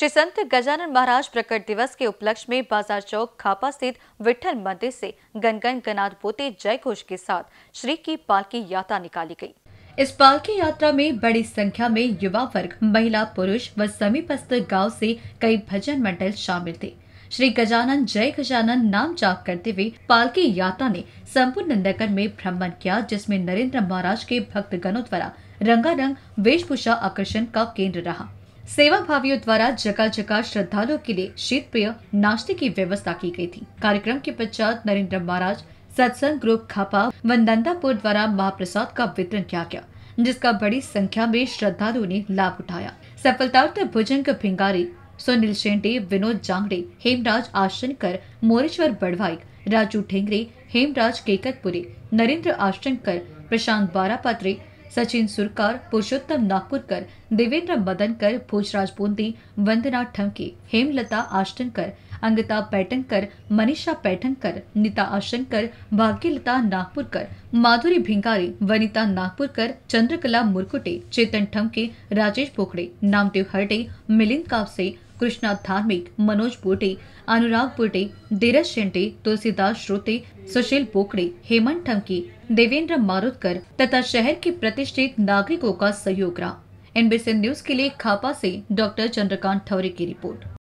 श्री संत गजानन महाराज प्रकट दिवस के उपलक्ष्य में बाजार चौक खापा स्थित विठल मंदिर से गनगन गनाथ पोते जय घोष के साथ श्री की पालकी यात्रा निकाली गई इस पालकी यात्रा में बड़ी संख्या में युवा वर्ग महिला पुरुष व समीपस्थ गांव से कई भजन मंडल शामिल थे श्री गजानन जय गजानन नाम जाप करते हुए पालकी यात्रा ने संपूर्ण नगर में भ्रमण किया जिसमें नरेंद्र महाराज के भक्तगणों द्वारा रंगारंग वेशभूषा आकर्षण का केंद्र रहा सेवा भावियों द्वारा जगह जगह श्रद्धालुओं के लिए प्रिय नाश्ते की व्यवस्था की गई थी कार्यक्रम के पश्चात नरेंद्र महाराज सत्संग ग्रुप खापा वंदापुर द्वारा महाप्रसाद का वितरण किया गया जिसका बड़ी संख्या में श्रद्धालुओं ने लाभ उठाया सफलतार्थ भुजंग भिंगारी सुनील शेंडे विनोद जांगड़े हेमराज आशनकर मोरेश्वर बड़वाई राजू ठेंगरे हेमराज केकतपुरी नरेंद्र आशंकर प्रशांत बारापात्रे सचिन सुरकार पुरुषोत्तम नागपुरकर देवेंद्र मदनकर भोजराज बूंदी वंदना ठमकी हेमलता आष्टनकर अंगिता पैटंकर मनीषा पैटंकर नीता आशंकर भाग्यलता नागपुरकर माधुरी भिंगारी वनिता नागपुरकर चंद्रकला मुरकुटे चेतन ठमके राजेश बोखड़े नामदेव हरडे मिलिंद कावसे कृष्णा धार्मिक मनोज बोटे अनुराग बोटे धीरज शेंटे तुलसीदास श्रोते सुशील बोकड़े हेमंत ठमके देवेंद्र मारुतकर तथा शहर के प्रतिष्ठित नागरिकों का सहयोग रहा एनबीसी न्यूज के लिए खापा से डॉक्टर चंद्रकांत ठौरे की रिपोर्ट